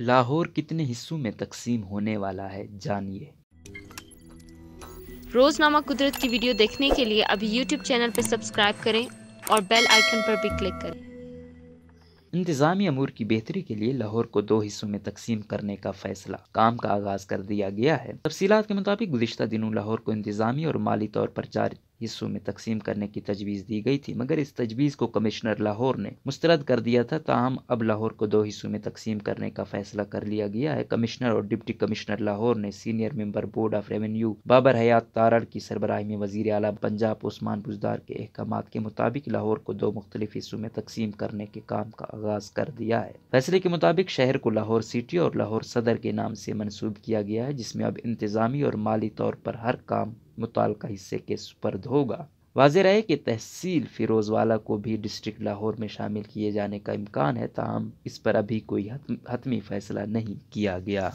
लाहौर कितने हिस्सों में तकसीम होने वाला है जानिए रोजनामा कुदरत की वीडियो देखने के लिए अभी यूट्यूब चैनल पर सब्सक्राइब करें और बेल आइकन पर भी क्लिक करें इंतजामी अमूर की बेहतरी के लिए लाहौर को दो हिस्सों में तकसीम करने का फैसला काम का आगाज कर दिया गया है तफसीत के मुताबिक गुजशत दिनों लाहौर को इंतजामी और माली तौर पर हिस्सों में तकसीम करने की तजवीज़ दी गई थी मगर इस तजवीज़ को कमिश्नर लाहौर ने मुस्तरद कर दिया था ताहम अब लाहौर को दो हिस्सों में तकसीम करने का फैसला कर लिया गया है कमिश्नर और डिप्टी कमिश्नर लाहौर ने senior member board of revenue Babar Hayat Tarar की सरबराह में वजीर अला पंजाब उस्मान बुजदार के अहकाम के मुताबिक लाहौर को दो मुख्तलिफ हिस्सों में तकसीम करने के काम का आगाज़ कर दिया है फैसले के मुताबिक शहर को लाहौर सिटी और लाहौर सदर के नाम से मनसूब किया गया है जिसमें अब इंतजामी और माली तौर पर हर काम मुतल हिस्से के सुपर्द होगा वाज रहे कि तहसील फिरोजवाला को भी डिस्ट्रिक्ट लाहौर में शामिल किए जाने का इम्कान है तहम इस पर अभी कोई हतमी फैसला नहीं किया गया